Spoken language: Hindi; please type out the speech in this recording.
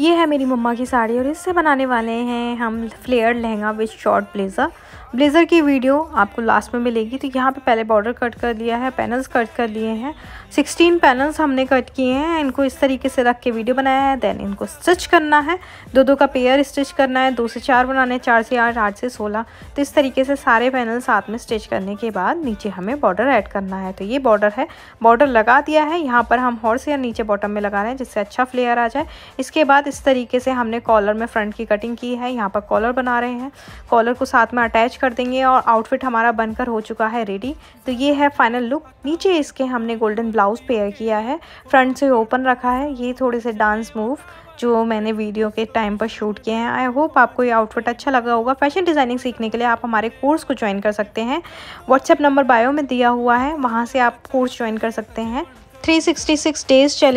ये है मेरी मम्मा की साड़ी और इससे बनाने वाले हैं हम flare lehenga with short blazer blazer की वीडियो आपको लास्ट में मिलेगी तो यहाँ पे पहले बॉर्डर कट कर लिया है पैनल्स कट कर लिए हैं 16 पैनल्स हमने कट किए हैं इनको इस तरीके से रख के वीडियो बनाया है देन इनको स्टिच करना है दो दो का पेयर स्टिच करना है दो से चार बनाने चार से आठ आठ से सोलह तो इस तरीके से सारे पैनल साथ में स्टिच करने के बाद नीचे हमें बॉर्डर ऐड करना है तो ये बॉर्डर है बॉर्डर लगा दिया है यहाँ पर हम हॉर्स या नीचे बॉटम में लगा रहे हैं जिससे अच्छा फ्लेयर आ जाए इसके बाद बाद इस तरीके से हमने कॉलर में फ्रंट की कटिंग की है यहाँ पर कॉलर बना रहे हैं कॉलर को साथ में अटैच कर देंगे और आउटफिट हमारा बनकर हो चुका है रेडी तो ये है फाइनल लुक नीचे इसके हमने गोल्डन ब्लाउज पेयर किया है फ्रंट से ओपन रखा है ये थोड़े से डांस मूव जो मैंने वीडियो के टाइम पर शूट किए हैं आई होप आपको ये आउटफिट अच्छा लगा होगा फैशन डिज़ाइनिंग सीखने के लिए आप हमारे कोर्स को ज्वाइन कर सकते हैं व्हाट्सएप नंबर बायो में दिया हुआ है वहाँ से आप कोर्स ज्वाइन कर सकते हैं 366 डेज चैलेंज